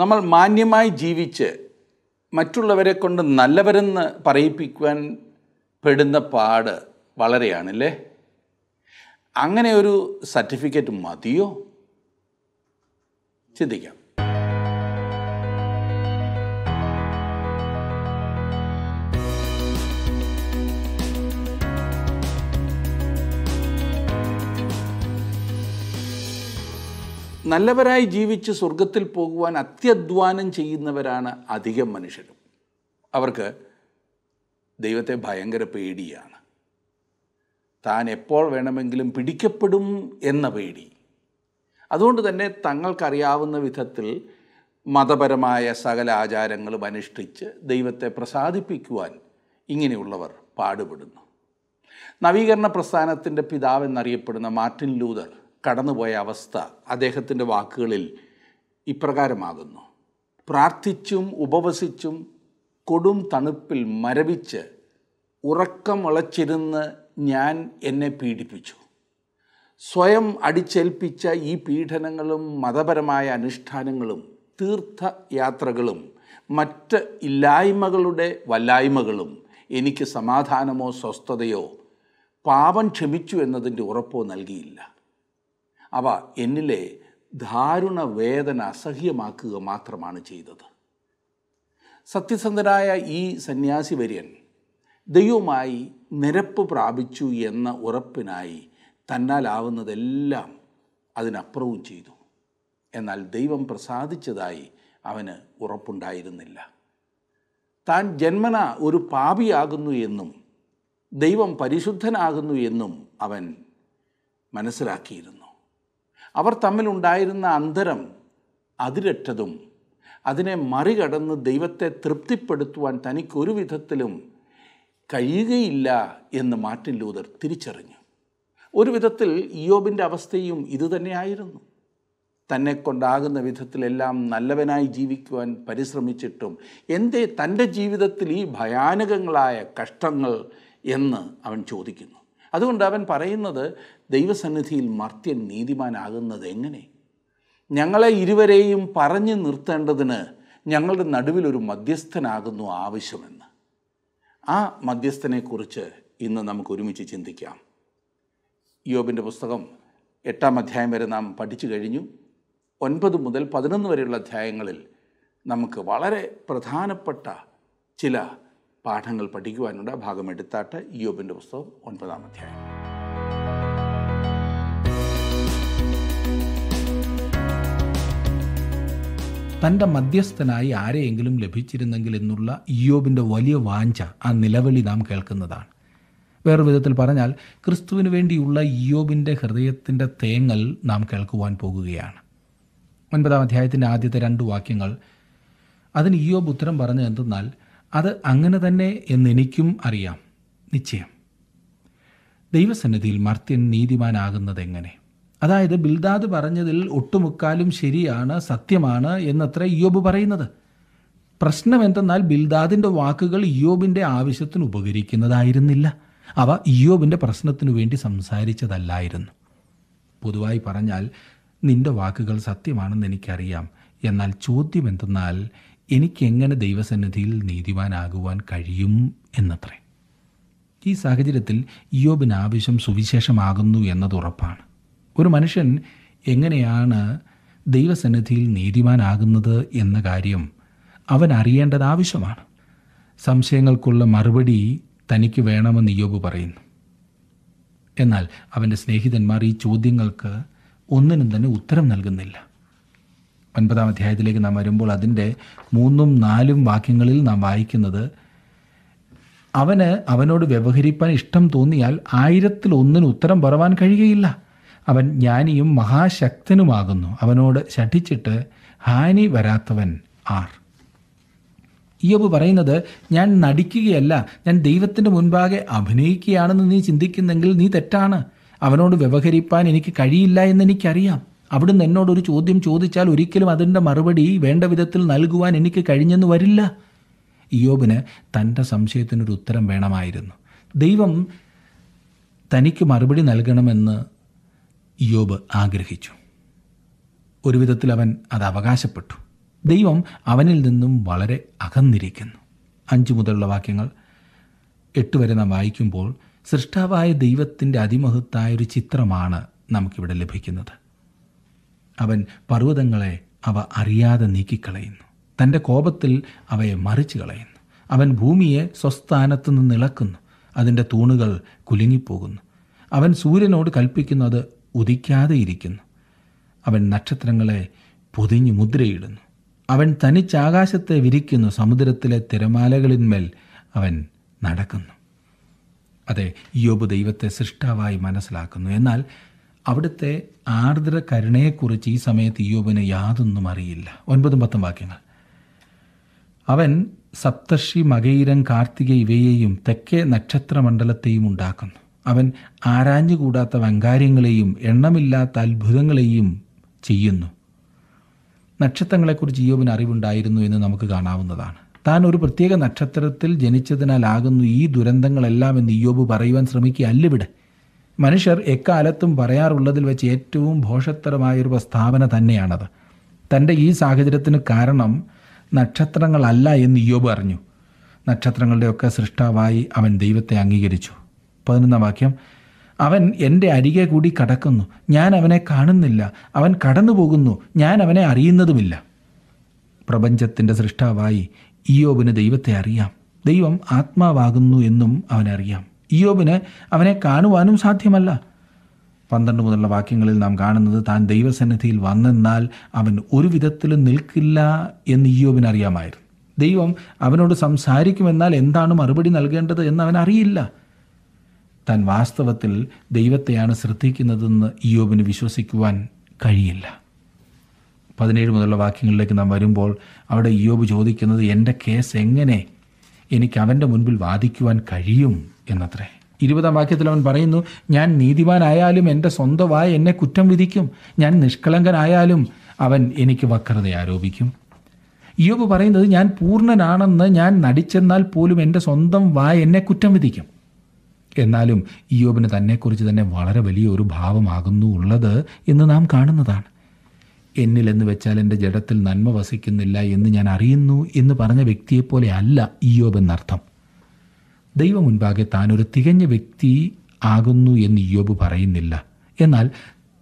നമ്മൾ മാന്യമായി ജീവിച്ച് മറ്റുള്ളവരെ കൊണ്ട് നല്ലവരെന്ന് പറയിപ്പിക്കുവാൻ പെടുന്ന പാട് വളരെയാണല്ലേ അങ്ങനെ ഒരു സർട്ടിഫിക്കറ്റ് മതിയോ ചിന്തിക്കാം നല്ലവരായി ജീവിച്ച് സ്വർഗത്തിൽ പോകുവാൻ അത്യധ്വാനം ചെയ്യുന്നവരാണ് അധികം മനുഷ്യരും അവർക്ക് ദൈവത്തെ ഭയങ്കര പേടിയാണ് താൻ എപ്പോൾ വേണമെങ്കിലും പിടിക്കപ്പെടും എന്ന പേടി അതുകൊണ്ട് തന്നെ തങ്ങൾക്കറിയാവുന്ന വിധത്തിൽ മതപരമായ സകല ആചാരങ്ങളും അനുഷ്ഠിച്ച് ദൈവത്തെ പ്രസാദിപ്പിക്കുവാൻ ഇങ്ങനെയുള്ളവർ പാടുപെടുന്നു നവീകരണ പ്രസ്ഥാനത്തിൻ്റെ പിതാവെന്നറിയപ്പെടുന്ന മാർട്ടിൻ ലൂതർ കടന്നുപോയ അവസ്ഥ അദ്ദേഹത്തിൻ്റെ വാക്കുകളിൽ ഇപ്രകാരമാകുന്നു പ്രാർത്ഥിച്ചും ഉപവസിച്ചും കൊടും തണുപ്പിൽ മരവിച്ച് ഉറക്കം ഇളച്ചിരുന്ന് ഞാൻ എന്നെ പീഡിപ്പിച്ചു സ്വയം അടിച്ചേൽപ്പിച്ച ഈ പീഡനങ്ങളും മതപരമായ അനുഷ്ഠാനങ്ങളും തീർത്ഥയാത്രകളും മറ്റ് ഇല്ലായ്മകളുടെ വല്ലായ്മകളും എനിക്ക് സമാധാനമോ സ്വസ്ഥതയോ പാപം ക്ഷമിച്ചു എന്നതിൻ്റെ ഉറപ്പോ നൽകിയില്ല അവ എന്നിലെ ദാരുണ വേദന അസഹ്യമാക്കുക മാത്രമാണ് ചെയ്തത് സത്യസന്ധനായ ഈ സന്യാസി വര്യൻ ദൈവമായി നിരപ്പ് പ്രാപിച്ചു എന്ന ഉറപ്പിനായി തന്നാലാവുന്നതെല്ലാം അതിനപ്പുറവും ചെയ്തു എന്നാൽ ദൈവം പ്രസാദിച്ചതായി അവന് ഉറപ്പുണ്ടായിരുന്നില്ല താൻ ജന്മന ഒരു പാപിയാകുന്നു എന്നും ദൈവം പരിശുദ്ധനാകുന്നു എന്നും അവൻ മനസ്സിലാക്കിയിരുന്നു അവർ തമ്മിലുണ്ടായിരുന്ന അന്തരം അതിരറ്റതും അതിനെ മറികടന്ന് ദൈവത്തെ തൃപ്തിപ്പെടുത്തുവാൻ തനിക്കൊരു വിധത്തിലും കഴിയുകയില്ല എന്ന് മാർട്ടിൻ ലൂതർ തിരിച്ചറിഞ്ഞു ഒരു വിധത്തിൽ ഇയോബിൻ്റെ അവസ്ഥയും ഇതുതന്നെയായിരുന്നു തന്നെ കൊണ്ടാകുന്ന വിധത്തിലെല്ലാം നല്ലവനായി ജീവിക്കുവാൻ പരിശ്രമിച്ചിട്ടും എന്തേ തൻ്റെ ജീവിതത്തിൽ ഈ ഭയാനകങ്ങളായ കഷ്ടങ്ങൾ എന്ന് അവൻ ചോദിക്കുന്നു അതുകൊണ്ട് അവൻ പറയുന്നത് ദൈവസന്നിധിയിൽ മർത്യൻ നീതിമാനാകുന്നത് എങ്ങനെ ഞങ്ങളെ ഇരുവരെയും പറഞ്ഞു നിർത്തേണ്ടതിന് ഞങ്ങളുടെ നടുവിൽ ഒരു മധ്യസ്ഥനാകുന്നു ആവശ്യമെന്ന് ആ മധ്യസ്ഥനെക്കുറിച്ച് ഇന്ന് നമുക്ക് ഒരുമിച്ച് ചിന്തിക്കാം യോബിൻ്റെ പുസ്തകം എട്ടാം അധ്യായം വരെ നാം പഠിച്ചു കഴിഞ്ഞു ഒൻപത് മുതൽ പതിനൊന്ന് വരെയുള്ള അധ്യായങ്ങളിൽ നമുക്ക് വളരെ പ്രധാനപ്പെട്ട ചില പാഠങ്ങൾ പഠിക്കുവാനുള്ള ഭാഗം എടുത്താട്ട് യോബിൻ്റെ പുസ്തകം ഒൻപതാം അധ്യായം തൻ്റെ മധ്യസ്ഥനായി ആരെയെങ്കിലും ലഭിച്ചിരുന്നെങ്കിൽ എന്നുള്ള ഇയോബിൻ്റെ വലിയ വാഞ്ച ആ നിലവിളി നാം കേൾക്കുന്നതാണ് വേറൊരു വിധത്തിൽ പറഞ്ഞാൽ ക്രിസ്തുവിന് വേണ്ടിയുള്ള ഇയോബിൻ്റെ ഹൃദയത്തിൻ്റെ തേങ്ങൽ നാം കേൾക്കുവാൻ പോകുകയാണ് ഒൻപതാം അധ്യായത്തിൻ്റെ ആദ്യത്തെ രണ്ട് വാക്യങ്ങൾ അതിന് ഇയോബ് ഉത്തരം പറഞ്ഞു എന്തെന്നാൽ അത് അങ്ങനെ തന്നെ എന്നെനിക്കും അറിയാം നിശ്ചയം ദൈവസന്നിധിയിൽ മർത്യൻ നീതിമാനാകുന്നതെങ്ങനെ അതായത് ബിൽദാദ് പറഞ്ഞതിൽ ഒട്ടുമുക്കാലും ശരിയാണ് സത്യമാണ് എന്നത്ര ഇയോബ് പറയുന്നത് പ്രശ്നം എന്തെന്നാൽ ബിൽദാദിൻ്റെ വാക്കുകൾ ഇയോബിൻ്റെ ആവശ്യത്തിന് ഉപകരിക്കുന്നതായിരുന്നില്ല അവ ഇയോബിൻ്റെ പ്രശ്നത്തിനു വേണ്ടി സംസാരിച്ചതല്ലായിരുന്നു പൊതുവായി പറഞ്ഞാൽ നിന്റെ വാക്കുകൾ സത്യമാണെന്ന് എനിക്കറിയാം എന്നാൽ ചോദ്യം എന്തെന്നാൽ എനിക്കെങ്ങനെ ദൈവസന്നിധിയിൽ നീതിവാനാകുവാൻ കഴിയും എന്നത്രേ ഈ സാഹചര്യത്തിൽ ഇയോബിന് ആവശ്യം സുവിശേഷമാകുന്നു എന്നത് ഉറപ്പാണ് ഒരു മനുഷ്യൻ എങ്ങനെയാണ് ദൈവസന്നിധിയിൽ നീതിമാനാകുന്നത് എന്ന കാര്യം അവൻ അറിയേണ്ടത് ആവശ്യമാണ് സംശയങ്ങൾക്കുള്ള മറുപടി തനിക്ക് വേണമെന്ന് യോബ് പറയുന്നു എന്നാൽ അവൻ്റെ സ്നേഹിതന്മാർ ഈ ചോദ്യങ്ങൾക്ക് ഒന്നിനും തന്നെ ഉത്തരം നൽകുന്നില്ല ഒൻപതാം അധ്യായത്തിലേക്ക് നാം വരുമ്പോൾ അതിൻ്റെ മൂന്നും നാലും വാക്യങ്ങളിൽ നാം വായിക്കുന്നത് അവന് അവനോട് വ്യവഹരിപ്പാൻ ഇഷ്ടം തോന്നിയാൽ ആയിരത്തിൽ ഒന്നിന് ഉത്തരം പറവാൻ കഴിയുകയില്ല അവൻ ജ്ഞാനിയും മഹാശക്തനുമാകുന്നു അവനോട് ശഠിച്ചിട്ട് ഹാനി വരാത്തവൻ ആർ ഈയോബ് പറയുന്നത് ഞാൻ നടിക്കുകയല്ല ഞാൻ ദൈവത്തിൻ്റെ മുൻപാകെ അഭിനയിക്കുകയാണെന്ന് നീ ചിന്തിക്കുന്നെങ്കിൽ നീ തെറ്റാണ് അവനോട് വ്യവഹരിപ്പാൻ എനിക്ക് കഴിയില്ല എന്ന് എനിക്കറിയാം അവിടുന്ന് എന്നോടൊരു ചോദ്യം ചോദിച്ചാൽ ഒരിക്കലും അതിൻ്റെ മറുപടി വേണ്ട വിധത്തിൽ നൽകുവാൻ എനിക്ക് കഴിഞ്ഞെന്ന് വരില്ല ഇയോബിന് തൻ്റെ സംശയത്തിനൊരു ഉത്തരം വേണമായിരുന്നു ദൈവം തനിക്ക് മറുപടി നൽകണമെന്ന് യോബ് ആഗ്രഹിച്ചു ഒരു വിധത്തിൽ അവൻ അത് അവകാശപ്പെട്ടു ദൈവം അവനിൽ നിന്നും വളരെ അകന്നിരിക്കുന്നു അഞ്ചു മുതലുള്ള വാക്യങ്ങൾ എട്ട് വരെ നാം വായിക്കുമ്പോൾ സൃഷ്ടാവായ ദൈവത്തിൻ്റെ അതിമഹത്തായ ഒരു ചിത്രമാണ് നമുക്കിവിടെ ലഭിക്കുന്നത് അവൻ പർവ്വതങ്ങളെ അവ അറിയാതെ നീക്കിക്കളയുന്നു തൻ്റെ കോപത്തിൽ അവയെ മറിച്ചു കളയുന്നു അവൻ ഭൂമിയെ സ്വസ്ഥാനത്ത് നിന്ന് ഇളക്കുന്നു അതിൻ്റെ തൂണുകൾ കുലുങ്ങിപ്പോകുന്നു അവൻ സൂര്യനോട് കൽപ്പിക്കുന്നത് ഉദിക്കാതെ ഇരിക്കുന്നു അവൻ നക്ഷത്രങ്ങളെ പൊതിഞ്ഞു മുദ്രയിടുന്നു അവൻ തനിച്ചാകാശത്തെ വിരിക്കുന്നു സമുദ്രത്തിലെ തിരമാലകളിന്മേൽ അവൻ നടക്കുന്നു അതെ യോബ് ദൈവത്തെ സൃഷ്ടാവായി മനസ്സിലാക്കുന്നു എന്നാൽ അവിടുത്തെ ആർദ്ര കരുണയെക്കുറിച്ച് ഈ സമയത്ത് യോബിന് യാതൊന്നും അറിയില്ല ഒൻപതും പത്തും വാക്യങ്ങൾ അവൻ സപ്തർഷി മകയിരം കാർത്തിക ഇവയെയും തെക്കേ നക്ഷത്രമണ്ഡലത്തെയും ഉണ്ടാക്കുന്നു അവൻ ആരാഞ്ഞുകൂടാത്ത വങ്കാര്യങ്ങളെയും എണ്ണമില്ലാത്ത അത്ഭുതങ്ങളെയും ചെയ്യുന്നു നക്ഷത്രങ്ങളെക്കുറിച്ച് യോബിന് അറിവുണ്ടായിരുന്നു എന്ന് നമുക്ക് കാണാവുന്നതാണ് താൻ ഒരു പ്രത്യേക നക്ഷത്രത്തിൽ ജനിച്ചതിനാലാകുന്നു ഈ ദുരന്തങ്ങളെല്ലാം എന്ന് യോബ് പറയുവാൻ ശ്രമിക്കുകയല്ല ഇവിടെ മനുഷ്യർ എക്കാലത്തും പറയാറുള്ളതിൽ വെച്ച് ഏറ്റവും ഭോഷത്തരമായൊരു പ്രസ്താവന തന്നെയാണത് തൻ്റെ ഈ സാഹചര്യത്തിന് കാരണം നക്ഷത്രങ്ങളല്ല എന്ന് യോബ് അറിഞ്ഞു നക്ഷത്രങ്ങളുടെയൊക്കെ സൃഷ്ടാവായി അവൻ ദൈവത്തെ അംഗീകരിച്ചു പതിനൊന്നാം വാക്യം അവൻ എൻ്റെ അരികെ കൂടി കടക്കുന്നു ഞാൻ അവനെ കാണുന്നില്ല അവൻ കടന്നു പോകുന്നു ഞാൻ അവനെ അറിയുന്നതുമില്ല പ്രപഞ്ചത്തിൻ്റെ സൃഷ്ടാവായി ഇയോബിന് ദൈവത്തെ അറിയാം ദൈവം ആത്മാവാകുന്നു എന്നും അവനറിയാം ഇയോബിന് അവനെ കാണുവാനും സാധ്യമല്ല പന്ത്രണ്ട് മുതലുള്ള വാക്യങ്ങളിൽ നാം കാണുന്നത് താൻ ദൈവസന്നിധിയിൽ വന്നെന്നാൽ അവൻ ഒരു വിധത്തിലും നിൽക്കില്ല എന്ന് ഇയോബിന് അറിയാമായിരുന്നു ദൈവം അവനോട് സംസാരിക്കുമെന്നാൽ എന്താണ് മറുപടി നൽകേണ്ടത് എന്ന് അവൻ അറിയില്ല താൻ വാസ്തവത്തിൽ ദൈവത്തെയാണ് ശ്രദ്ധിക്കുന്നതെന്ന് ഇയോബിന് വിശ്വസിക്കുവാൻ കഴിയില്ല പതിനേഴ് മുതലുള്ള വാക്യങ്ങളിലേക്ക് നാം വരുമ്പോൾ അവിടെ ഇയോബ് ചോദിക്കുന്നത് എൻ്റെ കേസ് എങ്ങനെ എനിക്ക് അവൻ്റെ മുൻപിൽ വാദിക്കുവാൻ കഴിയും എന്നത്രേ ഇരുപതാം വാക്യത്തിൽ അവൻ പറയുന്നു ഞാൻ നീതിമാനായാലും എൻ്റെ സ്വന്തമായ എന്നെ കുറ്റം വിധിക്കും ഞാൻ നിഷ്കളങ്കനായാലും അവൻ എനിക്ക് വക്രത ആരോപിക്കും ഇയോബ് പറയുന്നത് ഞാൻ പൂർണ്ണനാണെന്ന് ഞാൻ നടിച്ചെന്നാൽ പോലും എൻ്റെ സ്വന്തം വായ എന്നെ കുറ്റം വിധിക്കും എന്നാലും ഇയോബിന് തന്നെക്കുറിച്ച് തന്നെ വളരെ ഒരു ഭാവമാകുന്നു ഉള്ളത് എന്ന് നാം കാണുന്നതാണ് എന്നിൽ എന്ന് വെച്ചാൽ എൻ്റെ ജഡത്തിൽ നന്മ വസിക്കുന്നില്ല എന്ന് ഞാൻ അറിയുന്നു എന്ന് പറഞ്ഞ വ്യക്തിയെപ്പോലെ അല്ല ഇയോബ് എന്നർത്ഥം ദൈവം മുൻപാകെ താൻ ഒരു തികഞ്ഞ വ്യക്തി ആകുന്നു എന്ന് ഇയോബ് പറയുന്നില്ല എന്നാൽ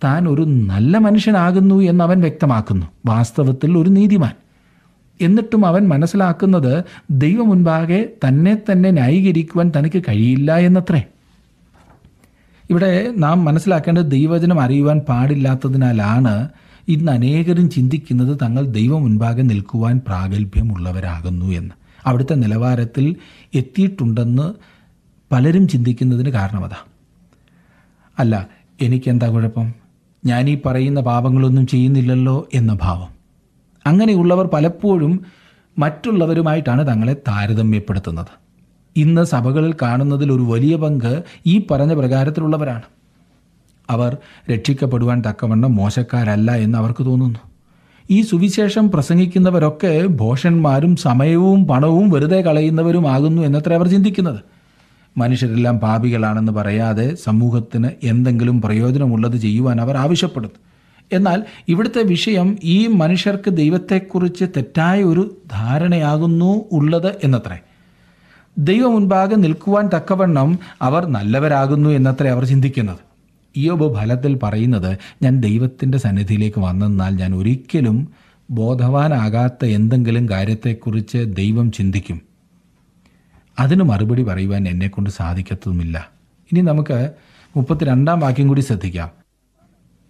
താൻ ഒരു നല്ല മനുഷ്യനാകുന്നു എന്ന് അവൻ വ്യക്തമാക്കുന്നു വാസ്തവത്തിൽ ഒരു നീതിമാൻ എന്നിട്ടും അവൻ മനസ്സിലാക്കുന്നത് ദൈവമുൻപാകെ തന്നെ തന്നെ ന്യായീകരിക്കുവാൻ തനിക്ക് കഴിയില്ല എന്നത്രേ ഇവിടെ നാം മനസ്സിലാക്കേണ്ടത് ദൈവവചനം അറിയുവാൻ പാടില്ലാത്തതിനാലാണ് ഇന്ന് അനേകരും ചിന്തിക്കുന്നത് തങ്ങൾ ദൈവം മുൻപാകെ നിൽക്കുവാൻ പ്രാഗൽഭ്യമുള്ളവരാകുന്നു എന്ന് അവിടുത്തെ നിലവാരത്തിൽ എത്തിയിട്ടുണ്ടെന്ന് പലരും ചിന്തിക്കുന്നതിന് കാരണമതാ അല്ല എനിക്കെന്താ കുഴപ്പം ഞാനീ പറയുന്ന പാപങ്ങളൊന്നും ചെയ്യുന്നില്ലല്ലോ എന്ന ഭാവം അങ്ങനെയുള്ളവർ പലപ്പോഴും മറ്റുള്ളവരുമായിട്ടാണ് തങ്ങളെ താരതമ്യപ്പെടുത്തുന്നത് ഇന്ന് സഭകളിൽ കാണുന്നതിൽ ഒരു വലിയ പങ്ക് ഈ പറഞ്ഞ പ്രകാരത്തിലുള്ളവരാണ് അവർ രക്ഷിക്കപ്പെടുവാൻ തക്കവണ്ണം മോശക്കാരല്ല എന്ന് അവർക്ക് തോന്നുന്നു ഈ സുവിശേഷം പ്രസംഗിക്കുന്നവരൊക്കെ ഭോഷന്മാരും സമയവും പണവും വെറുതെ കളയുന്നവരുമാകുന്നു എന്നത്ര അവർ ചിന്തിക്കുന്നത് മനുഷ്യരെല്ലാം പാപികളാണെന്ന് പറയാതെ സമൂഹത്തിന് എന്തെങ്കിലും പ്രയോജനമുള്ളത് ചെയ്യുവാൻ അവർ ആവശ്യപ്പെടുന്നു എന്നാൽ ഇവിടുത്തെ വിഷയം ഈ മനുഷ്യർക്ക് ദൈവത്തെക്കുറിച്ച് തെറ്റായ ഒരു ധാരണയാകുന്നു ഉള്ളത് എന്നത്രേ ദൈവം മുൻപാകെ നിൽക്കുവാൻ തക്കവണ്ണം അവർ നല്ലവരാകുന്നു എന്നത്രേ അവർ ചിന്തിക്കുന്നത് ഈയോബ് ഫലത്തിൽ പറയുന്നത് ഞാൻ ദൈവത്തിൻ്റെ സന്നിധിയിലേക്ക് വന്നെന്നാൽ ഞാൻ ഒരിക്കലും ബോധവാനാകാത്ത എന്തെങ്കിലും കാര്യത്തെക്കുറിച്ച് ദൈവം ചിന്തിക്കും അതിന് മറുപടി പറയുവാൻ എന്നെക്കൊണ്ട് സാധിക്കത്തതുമില്ല ഇനി നമുക്ക് മുപ്പത്തിരണ്ടാം വാക്യം കൂടി ശ്രദ്ധിക്കാം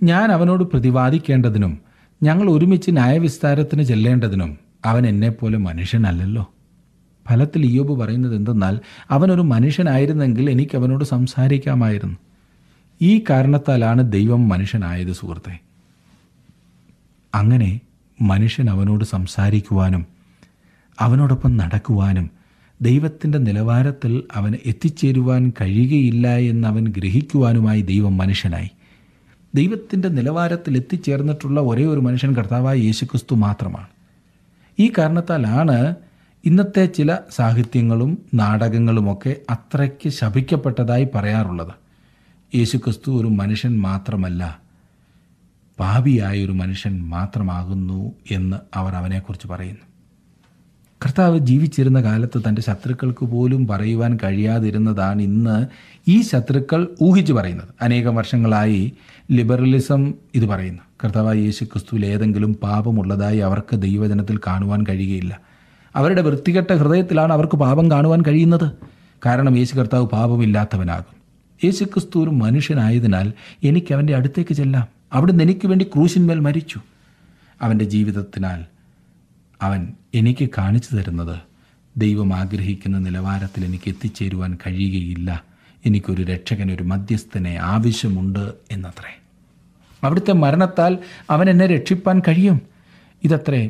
ഞാൻ അവനോട് പ്രതിവാദിക്കേണ്ടതിനും ഞങ്ങൾ ഒരുമിച്ച് ന്യായവിസ്താരത്തിന് ചെല്ലേണ്ടതിനും അവൻ എന്നെപ്പോലെ മനുഷ്യനല്ലല്ലോ ഫലത്തിൽ ഇയോബ് പറയുന്നത് എന്തെന്നാൽ അവനൊരു മനുഷ്യനായിരുന്നെങ്കിൽ എനിക്ക് അവനോട് സംസാരിക്കാമായിരുന്നു ഈ കാരണത്താലാണ് ദൈവം മനുഷ്യനായത് സുഹൃത്തെ അങ്ങനെ മനുഷ്യൻ അവനോട് സംസാരിക്കുവാനും അവനോടൊപ്പം നടക്കുവാനും ദൈവത്തിൻ്റെ നിലവാരത്തിൽ അവന് എത്തിച്ചേരുവാൻ കഴിയുകയില്ല എന്നവൻ ഗ്രഹിക്കുവാനുമായി ദൈവം മനുഷ്യനായി ദൈവത്തിൻ്റെ നിലവാരത്തിൽ എത്തിച്ചേർന്നിട്ടുള്ള ഒരേ ഒരു മനുഷ്യൻ കർത്താവായ യേശുക്രിസ്തു മാത്രമാണ് ഈ കാരണത്താലാണ് ഇന്നത്തെ ചില സാഹിത്യങ്ങളും നാടകങ്ങളുമൊക്കെ അത്രയ്ക്ക് ശപിക്കപ്പെട്ടതായി പറയാറുള്ളത് യേശുക്രിസ്തു ഒരു മനുഷ്യൻ മാത്രമല്ല പാപിയായ ഒരു മനുഷ്യൻ മാത്രമാകുന്നു എന്ന് അവർ അവനെക്കുറിച്ച് പറയുന്നു കർത്താവ് ജീവിച്ചിരുന്ന കാലത്ത് തൻ്റെ ശത്രുക്കൾക്ക് പോലും പറയുവാൻ കഴിയാതിരുന്നതാണ് ഇന്ന് ഈ ശത്രുക്കൾ ഊഹിച്ചു പറയുന്നത് അനേകം വർഷങ്ങളായി ലിബറലിസം ഇത് പറയുന്നു കർത്താവായ യേശു ക്രിസ്തുവിൽ ഏതെങ്കിലും പാപമുള്ളതായി അവർക്ക് ദൈവജനത്തിൽ കാണുവാൻ കഴിയുകയില്ല അവരുടെ വൃത്തികെട്ട ഹൃദയത്തിലാണ് അവർക്ക് പാപം കാണുവാൻ കഴിയുന്നത് കാരണം യേശു കർത്താവ് പാപമില്ലാത്തവനാകും യേശു ക്രിസ്തു ഒരു മനുഷ്യനായതിനാൽ എനിക്ക് അവൻ്റെ അടുത്തേക്ക് ചെല്ലാം അവിടുന്ന് എനിക്ക് വേണ്ടി ക്രൂശിന്മേൽ മരിച്ചു അവൻ്റെ ജീവിതത്തിനാൽ അവൻ എനിക്ക് കാണിച്ചു തരുന്നത് ദൈവം ആഗ്രഹിക്കുന്ന നിലവാരത്തിൽ എനിക്ക് എത്തിച്ചേരുവാൻ കഴിയുകയില്ല എനിക്കൊരു രക്ഷകൻ ഒരു മധ്യസ്ഥനെ ആവശ്യമുണ്ട് എന്നത്രേ അവിടുത്തെ മരണത്താൽ അവൻ എന്നെ രക്ഷിപ്പാൻ കഴിയും ഇതത്രേ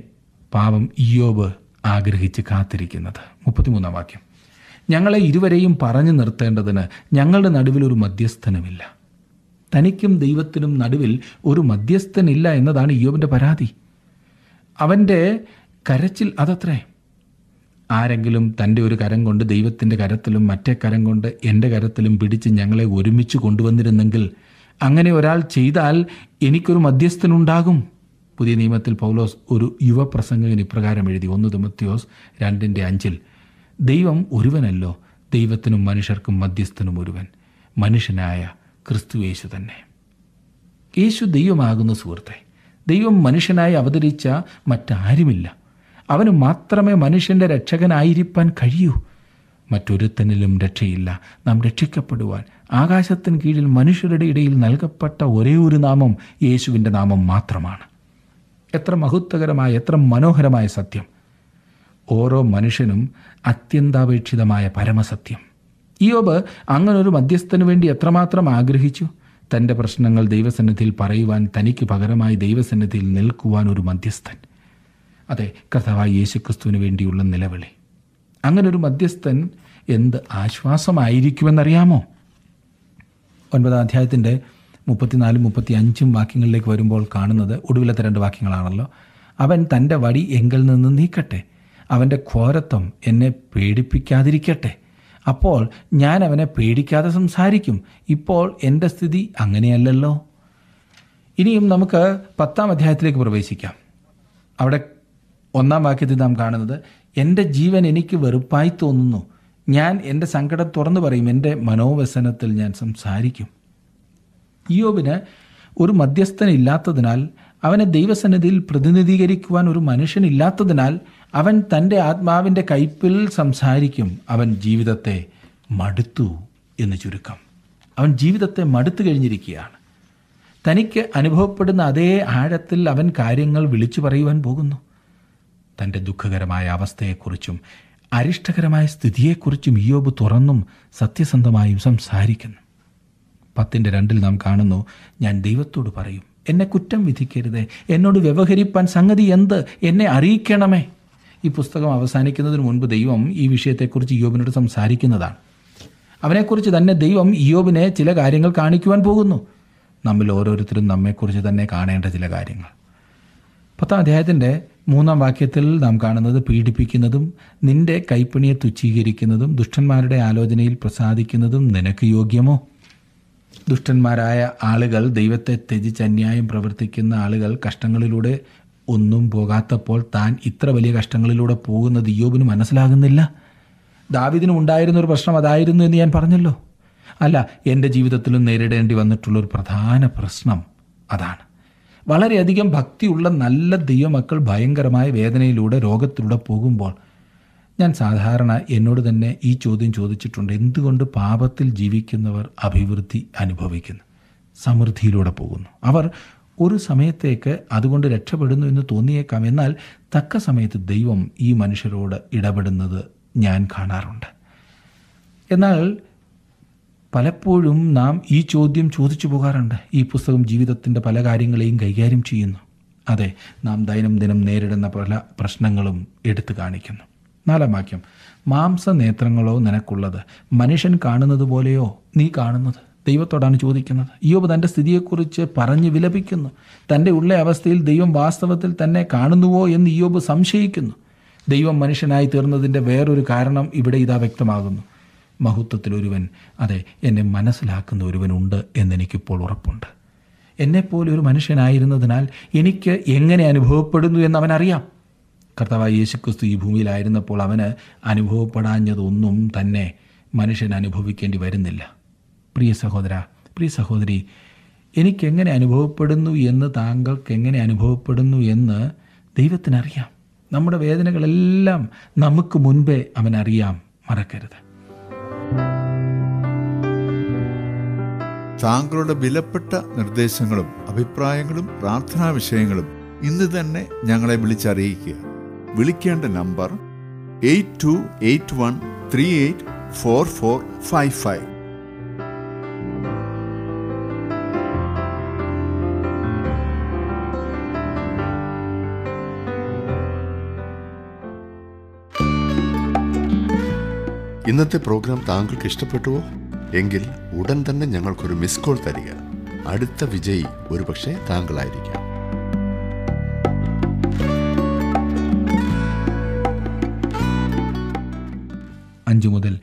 പാപം ഇയോബ് ആഗ്രഹിച്ച് കാത്തിരിക്കുന്നത് മുപ്പത്തിമൂന്നാം വാക്യം ഞങ്ങളെ ഇരുവരെയും പറഞ്ഞു നിർത്തേണ്ടതിന് ഞങ്ങളുടെ നടുവിൽ ഒരു മധ്യസ്ഥനുമില്ല തനിക്കും ദൈവത്തിനും നടുവിൽ ഒരു മധ്യസ്ഥനില്ല എന്നതാണ് ഇയോബിൻ്റെ പരാതി അവൻ്റെ കരച്ചിൽ അതത്രേ ആരെങ്കിലും തൻ്റെ ഒരു കരം കൊണ്ട് ദൈവത്തിൻ്റെ കരത്തിലും മറ്റേ കരം കൊണ്ട് എൻ്റെ കരത്തിലും പിടിച്ച് ഞങ്ങളെ ഒരുമിച്ച് കൊണ്ടുവന്നിരുന്നെങ്കിൽ അങ്ങനെ ഒരാൾ ചെയ്താൽ എനിക്കൊരു മധ്യസ്ഥനുണ്ടാകും പുതിയ നിയമത്തിൽ പൗലോസ് ഒരു യുവ ഇപ്രകാരം എഴുതി ഒന്ന് തിമത്യോസ് രണ്ടിൻ്റെ അഞ്ചിൽ ദൈവം ഒരുവനല്ലോ ദൈവത്തിനും മനുഷ്യർക്കും മധ്യസ്ഥനും ഒരുവൻ മനുഷ്യനായ ക്രിസ്തു യേശു തന്നെ യേശു ദൈവമാകുന്ന സുഹൃത്തെ ദൈവം മനുഷ്യനായി അവതരിച്ച മറ്റാരുമില്ല അവന് മാത്രമേ മനുഷ്യൻ്റെ രക്ഷകനായിരിക്കാൻ കഴിയൂ മറ്റൊരുത്തനിലും രക്ഷയില്ല നാം രക്ഷിക്കപ്പെടുവാൻ ആകാശത്തിന് കീഴിൽ മനുഷ്യരുടെ ഇടയിൽ നൽകപ്പെട്ട ഒരേ ഒരു നാമം യേശുവിൻ്റെ നാമം മാത്രമാണ് എത്ര മഹത്വകരമായ എത്ര മനോഹരമായ സത്യം ഓരോ മനുഷ്യനും അത്യന്താപേക്ഷിതമായ പരമസത്യം ഇയോബ് അങ്ങനൊരു മധ്യസ്ഥന് വേണ്ടി എത്രമാത്രം ആഗ്രഹിച്ചു തൻ്റെ പ്രശ്നങ്ങൾ ദൈവസന്നിധിയിൽ പറയുവാൻ തനിക്ക് പകരമായി ദൈവസന്നിധിയിൽ നിൽക്കുവാൻ ഒരു മധ്യസ്ഥൻ അതെ കർത്താവായ യേശുക്രിസ്തുവിന് വേണ്ടിയുള്ള നിലവിളി അങ്ങനൊരു മധ്യസ്ഥൻ എന്ത് ആശ്വാസമായിരിക്കുമെന്നറിയാമോ ഒൻപതാം അധ്യായത്തിൻ്റെ മുപ്പത്തിനാലും മുപ്പത്തി അഞ്ചും വാക്യങ്ങളിലേക്ക് വരുമ്പോൾ കാണുന്നത് ഒടുവിലത്തെ രണ്ട് വാക്യങ്ങളാണല്ലോ അവൻ തൻ്റെ വടി എങ്കിൽ നിന്ന് നീക്കട്ടെ അവൻ്റെ ഘോരത്വം എന്നെ പേടിപ്പിക്കാതിരിക്കട്ടെ അപ്പോൾ ഞാൻ അവനെ പേടിക്കാതെ സംസാരിക്കും ഇപ്പോൾ എൻ്റെ സ്ഥിതി അങ്ങനെയല്ലല്ലോ ഇനിയും നമുക്ക് പത്താം അധ്യായത്തിലേക്ക് പ്രവേശിക്കാം അവിടെ ഒന്നാം വാക്യത്തിൽ നാം കാണുന്നത് എൻ്റെ ജീവൻ എനിക്ക് വെറുപ്പായി തോന്നുന്നു ഞാൻ എൻ്റെ സങ്കടം തുറന്നു പറയും എൻ്റെ മനോവ്യസനത്തിൽ ഞാൻ സംസാരിക്കും ഇയോബിന് ഒരു മധ്യസ്ഥനില്ലാത്തതിനാൽ അവനെ ദൈവസന്നിധിയിൽ പ്രതിനിധീകരിക്കുവാൻ ഒരു മനുഷ്യനില്ലാത്തതിനാൽ അവൻ തൻ്റെ ആത്മാവിൻ്റെ കയ്പിൽ സംസാരിക്കും അവൻ ജീവിതത്തെ മടുത്തു എന്ന് ചുരുക്കം അവൻ ജീവിതത്തെ മടുത്തു കഴിഞ്ഞിരിക്കുകയാണ് തനിക്ക് അനുഭവപ്പെടുന്ന അതേ ആഴത്തിൽ അവൻ കാര്യങ്ങൾ വിളിച്ചു പറയുവാൻ പോകുന്നു തൻ്റെ ദുഃഖകരമായ അവസ്ഥയെക്കുറിച്ചും അരിഷ്ടകരമായ സ്ഥിതിയെക്കുറിച്ചും ഇയോബ് തുറന്നും സത്യസന്ധമായും സംസാരിക്കുന്നു പത്തിൻ്റെ രണ്ടിൽ നാം കാണുന്നു ഞാൻ ദൈവത്തോട് പറയും എന്നെ കുറ്റം വിധിക്കരുത് എന്നോട് വ്യവഹരിപ്പാൻ സംഗതി എന്ത് എന്നെ അറിയിക്കണമേ ഈ പുസ്തകം അവസാനിക്കുന്നതിന് മുൻപ് ദൈവം ഈ വിഷയത്തെക്കുറിച്ച് ഇയോബിനോട് സംസാരിക്കുന്നതാണ് അവനെക്കുറിച്ച് തന്നെ ദൈവം യോബിനെ ചില കാര്യങ്ങൾ കാണിക്കുവാൻ പോകുന്നു നമ്മിൽ ഓരോരുത്തരും നമ്മെക്കുറിച്ച് തന്നെ കാണേണ്ട ചില കാര്യങ്ങൾ പത്താം അദ്ദേഹത്തിൻ്റെ മൂന്നാം വാക്യത്തിൽ നാം കാണുന്നത് പീഡിപ്പിക്കുന്നതും നിന്റെ കൈപ്പണിയെ തുച്ഛീകരിക്കുന്നതും ദുഷ്ടന്മാരുടെ ആലോചനയിൽ പ്രസാദിക്കുന്നതും നിനക്ക് യോഗ്യമോ ദുഷ്ടന്മാരായ ആളുകൾ ദൈവത്തെ ത്യജിച്ച് അന്യായം പ്രവർത്തിക്കുന്ന ആളുകൾ കഷ്ടങ്ങളിലൂടെ ഒന്നും പോകാത്തപ്പോൾ താൻ ഇത്ര വലിയ കഷ്ടങ്ങളിലൂടെ പോകുന്നത് യോബിന് മനസ്സിലാകുന്നില്ല ദാവിദിന് ഉണ്ടായിരുന്ന ഒരു പ്രശ്നം അതായിരുന്നു എന്ന് ഞാൻ പറഞ്ഞല്ലോ അല്ല എൻ്റെ ജീവിതത്തിലും നേരിടേണ്ടി വന്നിട്ടുള്ള ഒരു പ്രധാന പ്രശ്നം അതാണ് വളരെയധികം ഭക്തിയുള്ള നല്ല ദൈവമക്കൾ ഭയങ്കരമായ വേദനയിലൂടെ രോഗത്തിലൂടെ പോകുമ്പോൾ ഞാൻ സാധാരണ എന്നോട് തന്നെ ഈ ചോദ്യം ചോദിച്ചിട്ടുണ്ട് എന്തുകൊണ്ട് പാപത്തിൽ ജീവിക്കുന്നവർ അഭിവൃദ്ധി അനുഭവിക്കുന്നു സമൃദ്ധിയിലൂടെ പോകുന്നു അവർ ഒരു സമയത്തേക്ക് അതുകൊണ്ട് രക്ഷപ്പെടുന്നു എന്ന് തോന്നിയേക്കാം എന്നാൽ തക്ക സമയത്ത് ദൈവം ഈ മനുഷ്യരോട് ഇടപെടുന്നത് ഞാൻ കാണാറുണ്ട് എന്നാൽ പലപ്പോഴും നാം ഈ ചോദ്യം ചോദിച്ചു പോകാറുണ്ട് ഈ പുസ്തകം ജീവിതത്തിൻ്റെ പല കാര്യങ്ങളെയും കൈകാര്യം ചെയ്യുന്നു അതെ നാം ദൈനംദിനം നേരിടുന്ന പല പ്രശ്നങ്ങളും എടുത്തു കാണിക്കുന്നു നാലാം വാക്യം മാംസനേത്രങ്ങളോ നിനക്കുള്ളത് മനുഷ്യൻ കാണുന്നത് പോലെയോ നീ കാണുന്നത് ദൈവത്തോടാണ് ചോദിക്കുന്നത് യോബ് തൻ്റെ സ്ഥിതിയെക്കുറിച്ച് പറഞ്ഞ് വിലപിക്കുന്നു തൻ്റെ ഉള്ള അവസ്ഥയിൽ ദൈവം വാസ്തവത്തിൽ തന്നെ കാണുന്നുവോ എന്ന് യോബ് സംശയിക്കുന്നു ദൈവം മനുഷ്യനായി തീർന്നതിൻ്റെ വേറൊരു കാരണം ഇവിടെ ഇതാ വ്യക്തമാകുന്നു മഹത്വത്തിൽ ഒരുവൻ അതെ എന്നെ മനസ്സിലാക്കുന്ന ഒരുവനുണ്ട് എന്നെനിക്കിപ്പോൾ ഉറപ്പുണ്ട് എന്നെപ്പോലെ ഒരു മനുഷ്യനായിരുന്നതിനാൽ എനിക്ക് എങ്ങനെ അനുഭവപ്പെടുന്നു എന്ന് അവനറിയാം കർത്താവായ യേശുക്രിസ്തു ഈ ഭൂമിയിലായിരുന്നപ്പോൾ അവന് അനുഭവപ്പെടാഞ്ഞതൊന്നും തന്നെ മനുഷ്യൻ അനുഭവിക്കേണ്ടി വരുന്നില്ല പ്രിയ സഹോദര പ്രിയ സഹോദരി എനിക്കെങ്ങനെ അനുഭവപ്പെടുന്നു എന്ന് താങ്കൾക്ക് എങ്ങനെ അനുഭവപ്പെടുന്നു എന്ന് ദൈവത്തിനറിയാം നമ്മുടെ വേദനകളെല്ലാം നമുക്ക് മുൻപേ അവനറിയാം മറക്കരുത് താങ്കളുടെ വിലപ്പെട്ട നിർദ്ദേശങ്ങളും അഭിപ്രായങ്ങളും പ്രാർത്ഥനാ വിഷയങ്ങളും ഇന്ന് തന്നെ ഞങ്ങളെ വിളിച്ചറിയിക്കുക വിളിക്കേണ്ട number eight two eight one three eight four four five five ഇന്നത്തെ പ്രോഗ്രാം താങ്കൾക്ക് ഇഷ്ടപ്പെട്ടുവോ എങ്കിൽ ഉടൻ തന്നെ ഞങ്ങൾക്കൊരു മിസ് കോൾ തരിക അടുത്ത വിജയി ഒരുപക്ഷെ താങ്കളായിരിക്കാം അഞ്ചു മുതൽ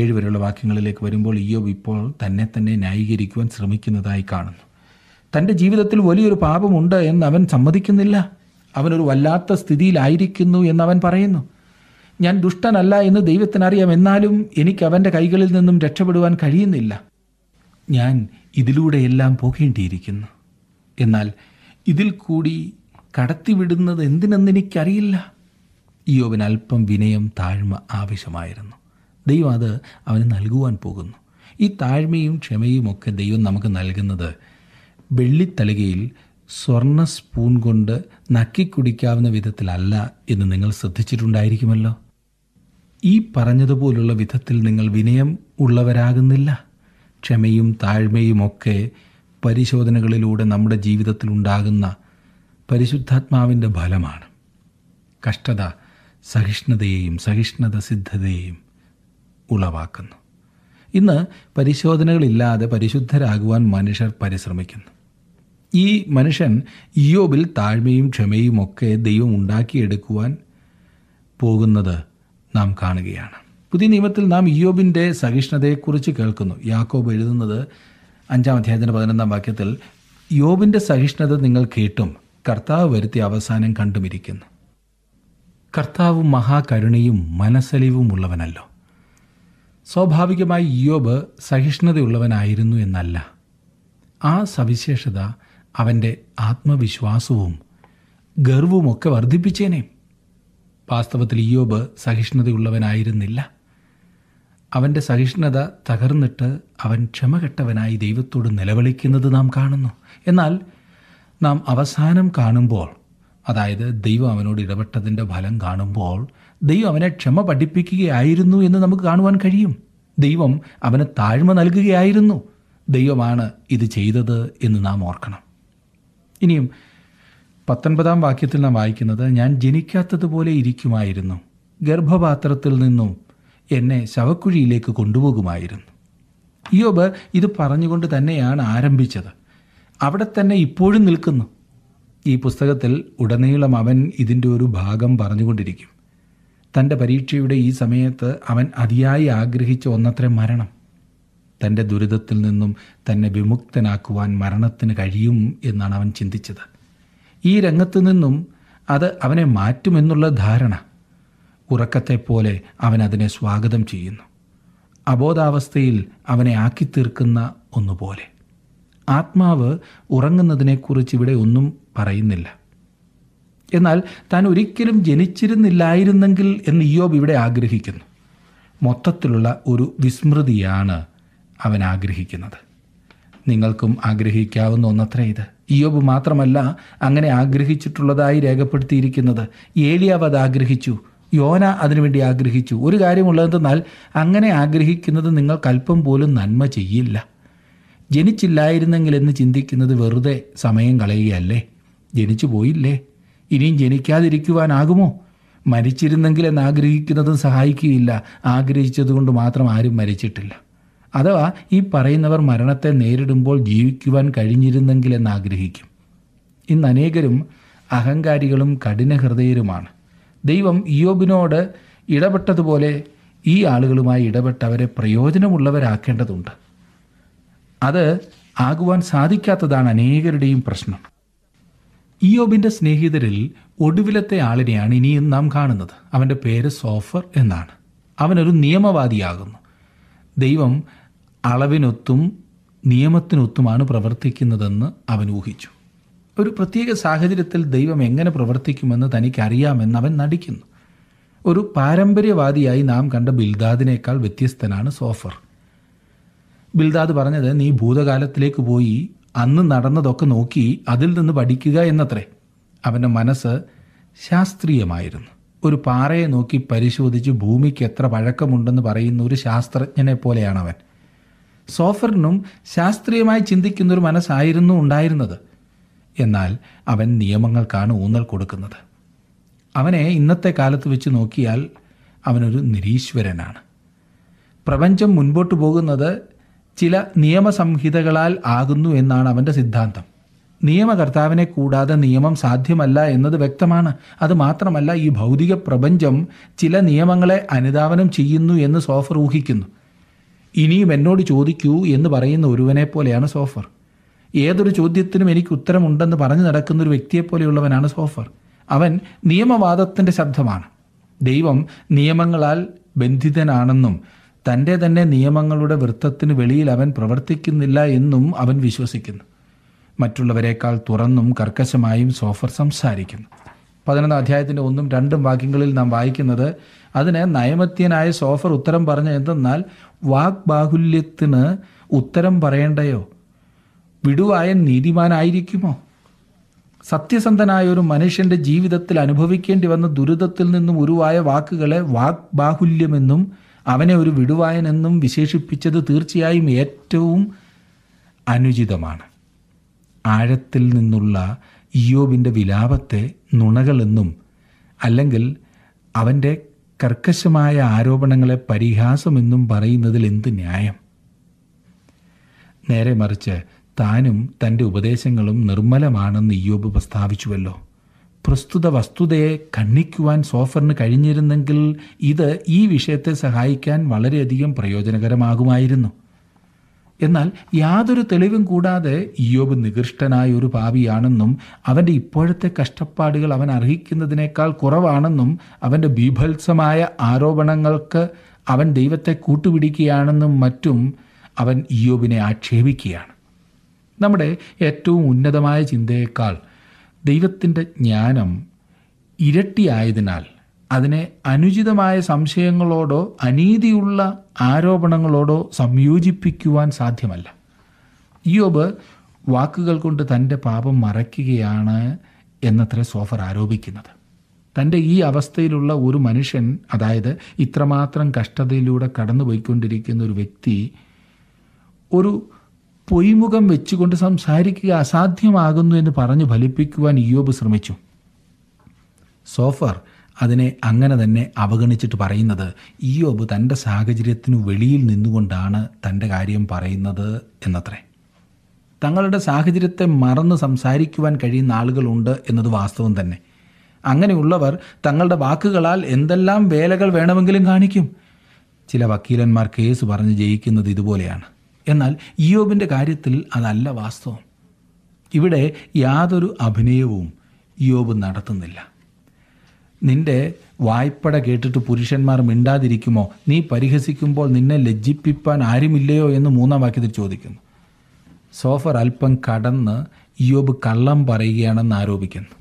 ഏഴ് വരെയുള്ള വാക്യങ്ങളിലേക്ക് വരുമ്പോൾ ഇയോബ് ഇപ്പോൾ തന്നെ തന്നെ ന്യായീകരിക്കുവാൻ ശ്രമിക്കുന്നതായി കാണുന്നു തൻ്റെ ജീവിതത്തിൽ വലിയൊരു പാപമുണ്ട് എന്ന് അവൻ സമ്മതിക്കുന്നില്ല അവനൊരു വല്ലാത്ത സ്ഥിതിയിലായിരിക്കുന്നു എന്ന് അവൻ പറയുന്നു ഞാൻ ദുഷ്ടനല്ല എന്ന് ദൈവത്തിനറിയാം എന്നാലും എനിക്ക് അവൻ്റെ കൈകളിൽ നിന്നും രക്ഷപ്പെടുവാൻ കഴിയുന്നില്ല ഞാൻ ഇതിലൂടെയെല്ലാം പോകേണ്ടിയിരിക്കുന്നു എന്നാൽ ഇതിൽ കൂടി കടത്തിവിടുന്നത് എന്തിനെന്ന് എനിക്കറിയില്ല യോവിന് അല്പം വിനയം താഴ്മ ആവശ്യമായിരുന്നു ദൈവം അത് അവന് നൽകുവാൻ പോകുന്നു ഈ താഴ്മയും ക്ഷമയും ഒക്കെ ദൈവം നമുക്ക് നൽകുന്നത് വെള്ളിത്തളികയിൽ സ്വർണ്ണ സ്പൂൺ കൊണ്ട് നക്കി കുടിക്കാവുന്ന വിധത്തിലല്ല എന്ന് നിങ്ങൾ ശ്രദ്ധിച്ചിട്ടുണ്ടായിരിക്കുമല്ലോ ഈ പറഞ്ഞതുപോലുള്ള വിധത്തിൽ നിങ്ങൾ വിനയം ഉള്ളവരാകുന്നില്ല ക്ഷമയും താഴ്മയുമൊക്കെ പരിശോധനകളിലൂടെ നമ്മുടെ ജീവിതത്തിൽ ഉണ്ടാകുന്ന പരിശുദ്ധാത്മാവിൻ്റെ ഫലമാണ് കഷ്ടത സഹിഷ്ണുതയെയും സഹിഷ്ണുത സിദ്ധതയെയും ഉളവാക്കുന്നു ഇന്ന് പരിശോധനകളില്ലാതെ പരിശുദ്ധരാകുവാൻ മനുഷ്യർ പരിശ്രമിക്കുന്നു ഈ മനുഷ്യൻ ഇയോബിൽ താഴ്മയും ക്ഷമയുമൊക്കെ ഒക്കെ ദൈവം ഉണ്ടാക്കിയെടുക്കുവാൻ പോകുന്നത് നാം കാണുകയാണ് പുതിയ നിയമത്തിൽ നാം ഇയോബിൻ്റെ സഹിഷ്ണുതയെക്കുറിച്ച് കേൾക്കുന്നു യാക്കോബ് എഴുതുന്നത് അഞ്ചാം അധ്യായത്തിൻ്റെ പതിനൊന്നാം വാക്യത്തിൽ യോബിൻ്റെ സഹിഷ്ണുത നിങ്ങൾ കേട്ടും കർത്താവ് വരുത്തിയ അവസാനം കണ്ടുമിരിക്കുന്നു കർത്താവ് മഹാകരുണയും മനസ്സലിവും ഉള്ളവനല്ലോ സ്വാഭാവികമായി യോബ് സഹിഷ്ണുതയുള്ളവനായിരുന്നു എന്നല്ല ആ സവിശേഷത അവൻ്റെ ആത്മവിശ്വാസവും ഗർവുമൊക്കെ വർദ്ധിപ്പിച്ചേനേയും വാസ്തവത്തിൽ ഇയോബ് സഹിഷ്ണുതയുള്ളവനായിരുന്നില്ല അവൻ്റെ സഹിഷ്ണുത തകർന്നിട്ട് അവൻ ക്ഷമ കെട്ടവനായി ദൈവത്തോട് നിലവിളിക്കുന്നത് നാം കാണുന്നു എന്നാൽ നാം അവസാനം കാണുമ്പോൾ അതായത് ദൈവം അവനോട് ഇടപെട്ടതിൻ്റെ ഫലം കാണുമ്പോൾ ദൈവം അവനെ ക്ഷമ പഠിപ്പിക്കുകയായിരുന്നു എന്ന് നമുക്ക് കാണുവാൻ കഴിയും ദൈവം അവന് താഴ്മ നൽകുകയായിരുന്നു ദൈവമാണ് ഇത് ചെയ്തത് എന്ന് നാം ഓർക്കണം ഇനിയും പത്തൊൻപതാം വാക്യത്തിൽ നാം വായിക്കുന്നത് ഞാൻ ജനിക്കാത്തതുപോലെ ഇരിക്കുമായിരുന്നു ഗർഭപാത്രത്തിൽ നിന്നും എന്നെ ശവക്കുഴിയിലേക്ക് കൊണ്ടുപോകുമായിരുന്നു യോബ് ഇത് പറഞ്ഞുകൊണ്ട് തന്നെയാണ് ആരംഭിച്ചത് അവിടെ തന്നെ ഇപ്പോഴും നിൽക്കുന്നു ഈ പുസ്തകത്തിൽ ഉടനീളം അവൻ ഇതിൻ്റെ ഒരു ഭാഗം പറഞ്ഞുകൊണ്ടിരിക്കും തൻ്റെ പരീക്ഷയുടെ ഈ സമയത്ത് അവൻ അതിയായി ആഗ്രഹിച്ച ഒന്നത്ര മരണം തൻ്റെ ദുരിതത്തിൽ നിന്നും തന്നെ വിമുക്തനാക്കുവാൻ മരണത്തിന് കഴിയും എന്നാണ് അവൻ ചിന്തിച്ചത് ഈ രംഗത്ത് നിന്നും അത് അവനെ മാറ്റുമെന്നുള്ള ധാരണ ഉറക്കത്തെപ്പോലെ അവൻ അതിനെ സ്വാഗതം ചെയ്യുന്നു അബോധാവസ്ഥയിൽ അവനെ ആക്കി തീർക്കുന്ന ഒന്നുപോലെ ആത്മാവ് ഉറങ്ങുന്നതിനെക്കുറിച്ച് ഇവിടെ ഒന്നും പറയുന്നില്ല എന്നാൽ താൻ ഒരിക്കലും ജനിച്ചിരുന്നില്ലായിരുന്നെങ്കിൽ എന്ന് ഇയോബ് ഇവിടെ ആഗ്രഹിക്കുന്നു മൊത്തത്തിലുള്ള ഒരു വിസ്മൃതിയാണ് അവൻ ആഗ്രഹിക്കുന്നത് നിങ്ങൾക്കും ആഗ്രഹിക്കാവുന്ന ഒന്നത്രേ ഇത് ഇയോബ് മാത്രമല്ല അങ്ങനെ ആഗ്രഹിച്ചിട്ടുള്ളതായി രേഖപ്പെടുത്തിയിരിക്കുന്നത് ഏലിയാവ് അത് ആഗ്രഹിച്ചു യോന അതിനുവേണ്ടി ആഗ്രഹിച്ചു ഒരു കാര്യമുള്ളതെന്നാൽ അങ്ങനെ ആഗ്രഹിക്കുന്നത് നിങ്ങൾക്ക് അല്പം പോലും നന്മ ചെയ്യില്ല ജനിച്ചില്ലായിരുന്നെങ്കിൽ എന്ന് ചിന്തിക്കുന്നത് വെറുതെ സമയം കളയുകയല്ലേ ജനിച്ചു പോയില്ലേ ഇനിയും ജനിക്കാതിരിക്കുവാനാകുമോ മരിച്ചിരുന്നെങ്കിൽ എന്ന് ആഗ്രഹിക്കുന്നതും സഹായിക്കുകയില്ല ആഗ്രഹിച്ചതുകൊണ്ട് മാത്രം ആരും മരിച്ചിട്ടില്ല അഥവാ ഈ പറയുന്നവർ മരണത്തെ നേരിടുമ്പോൾ ജീവിക്കുവാൻ കഴിഞ്ഞിരുന്നെങ്കിൽ എന്ന് ആഗ്രഹിക്കും ഇന്ന് അനേകരും അഹങ്കാരികളും കഠിനഹൃദയരുമാണ് ദൈവം ഇയോബിനോട് ഇടപെട്ടതുപോലെ ഈ ആളുകളുമായി ഇടപെട്ടവരെ പ്രയോജനമുള്ളവരാക്കേണ്ടതുണ്ട് അത് ആകുവാൻ സാധിക്കാത്തതാണ് അനേകരുടെയും പ്രശ്നം ഇയോബിൻ്റെ സ്നേഹിതരിൽ ഒടുവിലത്തെ ആളിനെയാണ് ഇനിയും നാം കാണുന്നത് അവൻ്റെ പേര് സോഫർ എന്നാണ് അവനൊരു നിയമവാദിയാകുന്നു ദൈവം അളവിനൊത്തും നിയമത്തിനൊത്തുമാണ് പ്രവർത്തിക്കുന്നതെന്ന് അവൻ ഊഹിച്ചു ഒരു പ്രത്യേക സാഹചര്യത്തിൽ ദൈവം എങ്ങനെ പ്രവർത്തിക്കുമെന്ന് തനിക്കറിയാമെന്ന് അവൻ നടിക്കുന്നു ഒരു പാരമ്പര്യവാദിയായി നാം കണ്ട ബിൽദാദിനേക്കാൾ വ്യത്യസ്തനാണ് സോഫർ ബിൽദാദ് പറഞ്ഞത് നീ ഭൂതകാലത്തിലേക്ക് പോയി അന്ന് നടന്നതൊക്കെ നോക്കി അതിൽ നിന്ന് പഠിക്കുക എന്നത്രേ അവൻ്റെ മനസ്സ് ശാസ്ത്രീയമായിരുന്നു ഒരു പാറയെ നോക്കി പരിശോധിച്ച് ഭൂമിക്ക് എത്ര പഴക്കമുണ്ടെന്ന് പറയുന്ന ഒരു ശാസ്ത്രജ്ഞനെ പോലെയാണ് അവൻ സോഫറിനും ശാസ്ത്രീയമായി ചിന്തിക്കുന്നൊരു മനസ്സായിരുന്നു ഉണ്ടായിരുന്നത് എന്നാൽ അവൻ നിയമങ്ങൾക്കാണ് ഊന്നൽ കൊടുക്കുന്നത് അവനെ ഇന്നത്തെ കാലത്ത് വെച്ച് നോക്കിയാൽ അവനൊരു നിരീശ്വരനാണ് പ്രപഞ്ചം മുൻപോട്ട് പോകുന്നത് ചില നിയമസംഹിതകളാൽ ആകുന്നു എന്നാണ് അവൻ്റെ സിദ്ധാന്തം നിയമകർത്താവിനെ കൂടാതെ നിയമം സാധ്യമല്ല എന്നത് വ്യക്തമാണ് അത് മാത്രമല്ല ഈ ഭൗതിക പ്രപഞ്ചം ചില നിയമങ്ങളെ അനുദാപനം ചെയ്യുന്നു എന്ന് സോഫർ ഊഹിക്കുന്നു ഇനിയും എന്നോട് ചോദിക്കൂ എന്ന് പറയുന്ന ഒരുവനെ പോലെയാണ് സോഫർ ഏതൊരു ചോദ്യത്തിനും എനിക്ക് ഉത്തരമുണ്ടെന്ന് പറഞ്ഞു നടക്കുന്ന ഒരു വ്യക്തിയെപ്പോലെയുള്ളവനാണ് സോഫർ അവൻ നിയമവാദത്തിൻ്റെ ശബ്ദമാണ് ദൈവം നിയമങ്ങളാൽ ബന്ധിതനാണെന്നും തൻ്റെ തന്നെ നിയമങ്ങളുടെ വൃത്തത്തിന് വെളിയിൽ അവൻ പ്രവർത്തിക്കുന്നില്ല എന്നും അവൻ വിശ്വസിക്കുന്നു മറ്റുള്ളവരെക്കാൾ തുറന്നും കർക്കശമായും സോഫർ സംസാരിക്കുന്നു പതിനൊന്നാം അധ്യായത്തിൻ്റെ ഒന്നും രണ്ടും വാക്യങ്ങളിൽ നാം വായിക്കുന്നത് അതിന് നയമത്യനായ സോഫർ ഉത്തരം പറഞ്ഞ എന്തെന്നാൽ വാക്ബാഹുല്യത്തിന് ഉത്തരം പറയേണ്ടയോ വിടുവായൻ നീതിമാനായിരിക്കുമോ സത്യസന്ധനായ ഒരു മനുഷ്യൻ്റെ ജീവിതത്തിൽ അനുഭവിക്കേണ്ടി വന്ന ദുരിതത്തിൽ നിന്നും ഉരുവായ വാക്കുകളെ വാക്ബാഹുല്യമെന്നും അവനെ ഒരു വിടുവായനെന്നും വിശേഷിപ്പിച്ചത് തീർച്ചയായും ഏറ്റവും അനുചിതമാണ് ആഴത്തിൽ നിന്നുള്ള ഇയോബിൻ്റെ വിലാപത്തെ നുണകളെന്നും അല്ലെങ്കിൽ അവൻ്റെ കർക്കശമായ ആരോപണങ്ങളെ പരിഹാസമെന്നും പറയുന്നതിൽ എന്ത് ന്യായം നേരെ മറിച്ച് താനും തൻ്റെ ഉപദേശങ്ങളും നിർമ്മലമാണെന്ന് ഇയോബ് പ്രസ്താവിച്ചുവല്ലോ പ്രസ്തുത വസ്തുതയെ ഖണ്ഡിക്കുവാൻ സോഫറിന് കഴിഞ്ഞിരുന്നെങ്കിൽ ഇത് ഈ വിഷയത്തെ സഹായിക്കാൻ വളരെയധികം പ്രയോജനകരമാകുമായിരുന്നു എന്നാൽ യാതൊരു തെളിവും കൂടാതെ ഇയോബ് നികൃഷ്ടനായ ഒരു പാപിയാണെന്നും അവൻ്റെ ഇപ്പോഴത്തെ കഷ്ടപ്പാടുകൾ അവൻ അർഹിക്കുന്നതിനേക്കാൾ കുറവാണെന്നും അവൻ്റെ ബീഭത്സമായ ആരോപണങ്ങൾക്ക് അവൻ ദൈവത്തെ കൂട്ടുപിടിക്കുകയാണെന്നും മറ്റും അവൻ ഇയോബിനെ ആക്ഷേപിക്കുകയാണ് നമ്മുടെ ഏറ്റവും ഉന്നതമായ ചിന്തയേക്കാൾ ദൈവത്തിൻ്റെ ജ്ഞാനം ഇരട്ടിയായതിനാൽ അതിനെ അനുചിതമായ സംശയങ്ങളോടോ അനീതിയുള്ള ആരോപണങ്ങളോടോ സംയോജിപ്പിക്കുവാൻ സാധ്യമല്ല യോബ് വാക്കുകൾ കൊണ്ട് തൻ്റെ പാപം മറയ്ക്കുകയാണ് എന്നത്ര സോഫർ ആരോപിക്കുന്നത് തൻ്റെ ഈ അവസ്ഥയിലുള്ള ഒരു മനുഷ്യൻ അതായത് ഇത്രമാത്രം കഷ്ടതയിലൂടെ കടന്നുപോയിക്കൊണ്ടിരിക്കുന്ന ഒരു വ്യക്തി ഒരു പൊയ്മുഖം വെച്ചുകൊണ്ട് സംസാരിക്കുക അസാധ്യമാകുന്നു എന്ന് പറഞ്ഞു ഫലിപ്പിക്കുവാൻ ഇയോബ് ശ്രമിച്ചു സോഫർ അതിനെ അങ്ങനെ തന്നെ അവഗണിച്ചിട്ട് പറയുന്നത് ഈയോബ് തൻ്റെ സാഹചര്യത്തിനു വെളിയിൽ നിന്നുകൊണ്ടാണ് തൻ്റെ കാര്യം പറയുന്നത് എന്നത്രേ തങ്ങളുടെ സാഹചര്യത്തെ മറന്ന് സംസാരിക്കുവാൻ കഴിയുന്ന ആളുകളുണ്ട് എന്നത് വാസ്തവം തന്നെ അങ്ങനെയുള്ളവർ തങ്ങളുടെ വാക്കുകളാൽ എന്തെല്ലാം വേലകൾ വേണമെങ്കിലും കാണിക്കും ചില വക്കീലന്മാർ കേസ് പറഞ്ഞ് ജയിക്കുന്നത് ഇതുപോലെയാണ് എന്നാൽ ഇയോബിൻ്റെ കാര്യത്തിൽ അതല്ല വാസ്തവം ഇവിടെ യാതൊരു അഭിനയവും യോബ് നടത്തുന്നില്ല നിന്റെ വായ്പട കേട്ടിട്ട് പുരുഷന്മാർ മിണ്ടാതിരിക്കുമോ നീ പരിഹസിക്കുമ്പോൾ നിന്നെ ലജ്ജിപ്പിപ്പാൻ ആരുമില്ലയോ എന്ന് മൂന്നാം വാക്യത്തിൽ ചോദിക്കുന്നു സോഫർ അല്പം കടന്ന് ഇയോബ് കള്ളം പറയുകയാണെന്ന് ആരോപിക്കുന്നു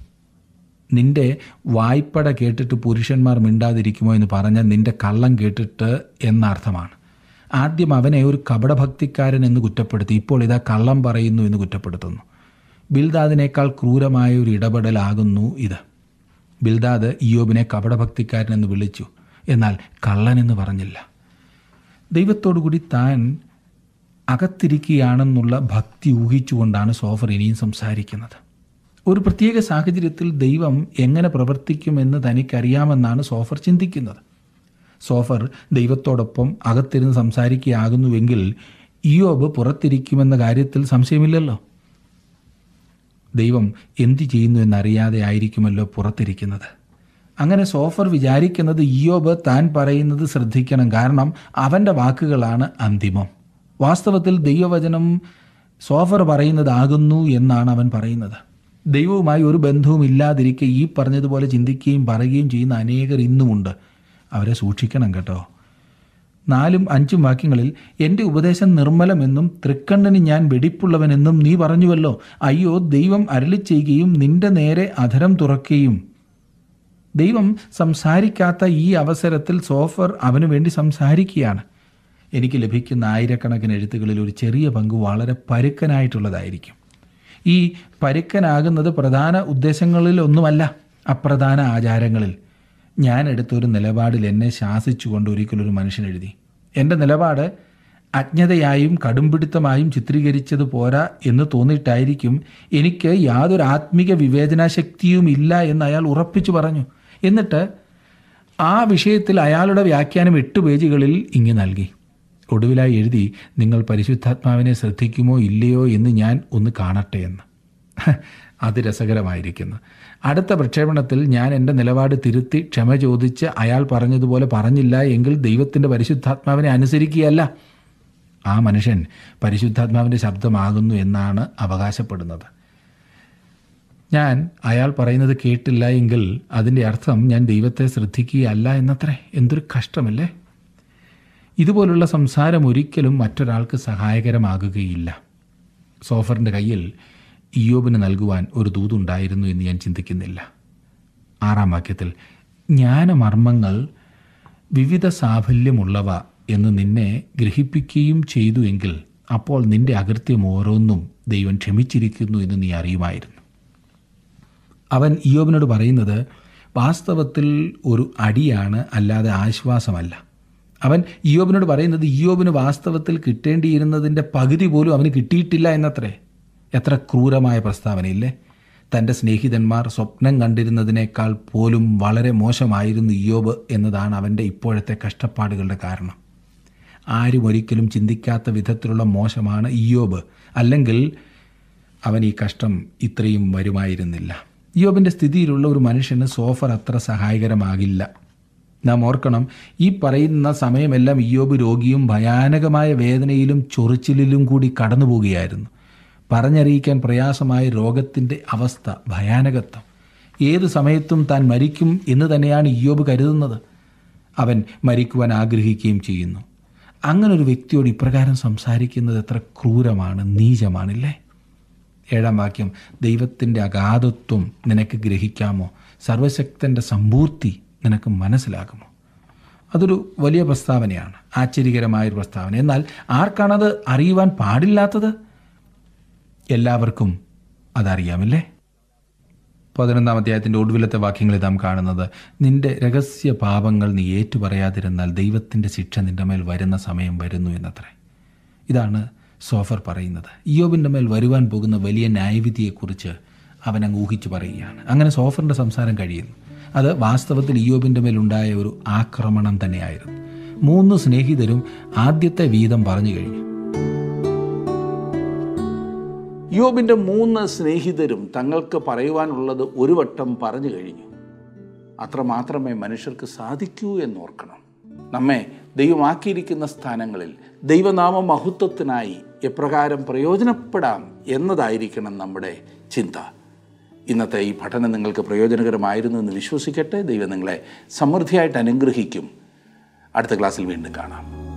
നിന്റെ വായ്പട കേട്ടിട്ട് പുരുഷന്മാർ മിണ്ടാതിരിക്കുമോ എന്ന് പറഞ്ഞാൽ നിന്റെ കള്ളം കേട്ടിട്ട് എന്നർത്ഥമാണ് ആദ്യം അവനെ ഒരു കപടഭക്തിക്കാരൻ എന്ന് കുറ്റപ്പെടുത്തി ഇപ്പോൾ ഇതാ കള്ളം പറയുന്നു എന്ന് കുറ്റപ്പെടുത്തുന്നു ബിൽദാദിനേക്കാൾ ക്രൂരമായ ഒരു ഇടപെടലാകുന്നു ഇത് ബിൽദാദ് ഇയോബിനെ എന്ന് വിളിച്ചു എന്നാൽ കള്ളനെന്ന് പറഞ്ഞില്ല ദൈവത്തോടുകൂടി താൻ അകത്തിരിക്കുകയാണെന്നുള്ള ഭക്തി ഊഹിച്ചുകൊണ്ടാണ് സോഫർ ഇനിയും സംസാരിക്കുന്നത് ഒരു പ്രത്യേക സാഹചര്യത്തിൽ ദൈവം എങ്ങനെ പ്രവർത്തിക്കുമെന്ന് തനിക്കറിയാമെന്നാണ് സോഫർ ചിന്തിക്കുന്നത് സോഫർ ദൈവത്തോടൊപ്പം അകത്തിരുന്ന് സംസാരിക്കുകയാകുന്നുവെങ്കിൽ ഇയോബ് പുറത്തിരിക്കുമെന്ന കാര്യത്തിൽ സംശയമില്ലല്ലോ ദൈവം എന്തു ചെയ്യുന്നു എന്നറിയാതെ ആയിരിക്കുമല്ലോ പുറത്തിരിക്കുന്നത് അങ്ങനെ സോഫർ വിചാരിക്കുന്നത് ഇയോബ് താൻ പറയുന്നത് ശ്രദ്ധിക്കണം കാരണം അവൻ്റെ വാക്കുകളാണ് അന്തിമം വാസ്തവത്തിൽ ദൈവവചനം സോഫർ പറയുന്നതാകുന്നു എന്നാണ് അവൻ പറയുന്നത് ദൈവവുമായി ഒരു ബന്ധവും ഇല്ലാതിരിക്കെ ഈ പറഞ്ഞതുപോലെ ചിന്തിക്കുകയും പറയുകയും ചെയ്യുന്ന അനേകർ ഇന്നുമുണ്ട് അവരെ സൂക്ഷിക്കണം കേട്ടോ നാലും അഞ്ചും വാക്യങ്ങളിൽ എൻ്റെ ഉപദേശം നിർമ്മലമെന്നും തൃക്കണ്ണന് ഞാൻ വെടിപ്പുള്ളവനെന്നും നീ പറഞ്ഞുവല്ലോ അയ്യോ ദൈവം അരളി ചെയ്യുകയും നിന്റെ നേരെ അധരം തുറക്കുകയും ദൈവം സംസാരിക്കാത്ത ഈ അവസരത്തിൽ സോഫർ അവനു വേണ്ടി സംസാരിക്കുകയാണ് എനിക്ക് ലഭിക്കുന്ന ആയിരക്കണക്കിന് എഴുത്തുകളിൽ ഒരു ചെറിയ പങ്ക് വളരെ പരുക്കനായിട്ടുള്ളതായിരിക്കും ഈ പരുക്കനാകുന്നത് പ്രധാന ഉദ്ദേശങ്ങളിലൊന്നുമല്ല അപ്രധാന ആചാരങ്ങളിൽ ഞാൻ എടുത്തൊരു നിലപാടിൽ എന്നെ ശാസിച്ചുകൊണ്ട് ഒരിക്കലൊരു മനുഷ്യൻ എഴുതി എൻ്റെ നിലപാട് അജ്ഞതയായും കടുംപിടുത്തമായും ചിത്രീകരിച്ചത് പോരാ എന്ന് തോന്നിയിട്ടായിരിക്കും എനിക്ക് യാതൊരു ആത്മീക വിവേചനാശക്തിയും ഇല്ല എന്ന് അയാൾ ഉറപ്പിച്ചു പറഞ്ഞു എന്നിട്ട് ആ വിഷയത്തിൽ അയാളുടെ വ്യാഖ്യാനം എട്ട് പേജുകളിൽ ഇങ്ങ് നൽകി ഒടുവിലായി എഴുതി നിങ്ങൾ പരിശുദ്ധാത്മാവിനെ ശ്രദ്ധിക്കുമോ ഇല്ലയോ എന്ന് ഞാൻ ഒന്ന് കാണട്ടെ എന്ന് അത് രസകരമായിരിക്കുന്നു അടുത്ത പ്രക്ഷേപണത്തിൽ ഞാൻ എൻ്റെ നിലപാട് തിരുത്തി ക്ഷമ ചോദിച്ച് അയാൾ പറഞ്ഞതുപോലെ പറഞ്ഞില്ല എങ്കിൽ ദൈവത്തിൻ്റെ പരിശുദ്ധാത്മാവിനെ അനുസരിക്കുകയല്ല ആ മനുഷ്യൻ പരിശുദ്ധാത്മാവിൻ്റെ ശബ്ദമാകുന്നു എന്നാണ് അവകാശപ്പെടുന്നത് ഞാൻ അയാൾ പറയുന്നത് കേട്ടില്ല എങ്കിൽ അതിൻ്റെ അർത്ഥം ഞാൻ ദൈവത്തെ ശ്രദ്ധിക്കുകയല്ല എന്നത്രേ എന്തൊരു കഷ്ടമല്ലേ ഇതുപോലുള്ള സംസാരം ഒരിക്കലും മറ്റൊരാൾക്ക് സഹായകരമാകുകയില്ല സോഫറിൻ്റെ കയ്യിൽ ഇയോബിന് നൽകുവാൻ ഒരു ദൂതുണ്ടായിരുന്നു എന്ന് ഞാൻ ചിന്തിക്കുന്നില്ല ആറാം വാക്യത്തിൽ ജ്ഞാനമർമ്മങ്ങൾ വിവിധ സാഫല്യമുള്ളവ എന്ന് നിന്നെ ഗ്രഹിപ്പിക്കുകയും ചെയ്തു എങ്കിൽ അപ്പോൾ നിന്റെ അകൃത്യം ഓരോന്നും ദൈവം ക്ഷമിച്ചിരിക്കുന്നു എന്ന് നീ അറിയുമായിരുന്നു അവൻ ഇയോബിനോട് പറയുന്നത് വാസ്തവത്തിൽ ഒരു അടിയാണ് അല്ലാതെ ആശ്വാസമല്ല അവൻ ഇയോബിനോട് പറയുന്നത് ഇയോബിന് വാസ്തവത്തിൽ കിട്ടേണ്ടിയിരുന്നതിൻ്റെ പകുതി പോലും അവന് കിട്ടിയിട്ടില്ല എന്നത്രേ എത്ര ക്രൂരമായ പ്രസ്താവനയില്ലേ തൻ്റെ സ്നേഹിതന്മാർ സ്വപ്നം കണ്ടിരുന്നതിനേക്കാൾ പോലും വളരെ മോശമായിരുന്നു ഇയോബ് എന്നതാണ് അവൻ്റെ ഇപ്പോഴത്തെ കഷ്ടപ്പാടുകളുടെ കാരണം ആരും ഒരിക്കലും ചിന്തിക്കാത്ത വിധത്തിലുള്ള മോശമാണ് ഇയോബ് അല്ലെങ്കിൽ അവൻ ഈ കഷ്ടം ഇത്രയും വരുമായിരുന്നില്ല ഇയോബിൻ്റെ സ്ഥിതിയിലുള്ള ഒരു മനുഷ്യന് സോഫർ അത്ര സഹായകരമാകില്ല നാം ഓർക്കണം ഈ പറയുന്ന സമയമെല്ലാം ഇയോബ് രോഗിയും ഭയാനകമായ വേദനയിലും ചൊറിച്ചിലും കൂടി കടന്നു പോവുകയായിരുന്നു പറഞ്ഞറിയിക്കാൻ പ്രയാസമായ രോഗത്തിൻ്റെ അവസ്ഥ ഭയാനകത്വം ഏത് സമയത്തും താൻ മരിക്കും എന്ന് തന്നെയാണ് ഇയ്യോബ് കരുതുന്നത് അവൻ മരിക്കുവാൻ ആഗ്രഹിക്കുകയും ചെയ്യുന്നു അങ്ങനൊരു വ്യക്തിയോട് ഇപ്രകാരം സംസാരിക്കുന്നത് എത്ര ക്രൂരമാണ് നീചമാണില്ലേ ഏഴാം വാക്യം ദൈവത്തിൻ്റെ അഗാധത്വം നിനക്ക് ഗ്രഹിക്കാമോ സർവശക്തൻ്റെ സമ്പൂർത്തി നിനക്ക് മനസ്സിലാകുമോ അതൊരു വലിയ പ്രസ്താവനയാണ് ആശ്ചര്യകരമായൊരു പ്രസ്താവന എന്നാൽ ആർക്കാണത് അറിയുവാൻ പാടില്ലാത്തത് എല്ലാവർക്കും അതറിയാമല്ലേ പതിനൊന്നാം അധ്യായത്തിൻ്റെ ഒടുവിലത്തെ വാക്യങ്ങളിൽ നാം കാണുന്നത് നിന്റെ രഹസ്യ പാപങ്ങൾ നീ ഏറ്റുപറയാതിരുന്നാൽ ദൈവത്തിൻ്റെ ശിക്ഷ നിന്റെ മേൽ വരുന്ന സമയം വരുന്നു എന്നത്രേ ഇതാണ് സോഫർ പറയുന്നത് ഇയോബിൻ്റെ മേൽ വരുവാൻ പോകുന്ന വലിയ ന്യായവിധിയെക്കുറിച്ച് അവൻ അങ്ങ് ഊഹിച്ചു പറയുകയാണ് അങ്ങനെ സോഫറിൻ്റെ സംസാരം കഴിയുന്നു അത് വാസ്തവത്തിൽ ഇയോബിൻ്റെ മേലുണ്ടായ ഒരു ആക്രമണം തന്നെയായിരുന്നു മൂന്ന് സ്നേഹിതരും ആദ്യത്തെ വീതം പറഞ്ഞു കഴിഞ്ഞു യോബിൻ്റെ മൂന്ന് സ്നേഹിതരും തങ്ങൾക്ക് പറയുവാനുള്ളത് ഒരു വട്ടം പറഞ്ഞു കഴിഞ്ഞു അത്രമാത്രമേ മനുഷ്യർക്ക് സാധിക്കൂ എന്നോർക്കണം നമ്മെ ദൈവമാക്കിയിരിക്കുന്ന സ്ഥാനങ്ങളിൽ ദൈവനാമ മഹത്വത്തിനായി എപ്രകാരം പ്രയോജനപ്പെടാം എന്നതായിരിക്കണം നമ്മുടെ ചിന്ത ഇന്നത്തെ ഈ പഠനം നിങ്ങൾക്ക് പ്രയോജനകരമായിരുന്നു എന്ന് വിശ്വസിക്കട്ടെ ദൈവം നിങ്ങളെ സമൃദ്ധിയായിട്ട് അനുഗ്രഹിക്കും അടുത്ത ക്ലാസ്സിൽ വീണ്ടും കാണാം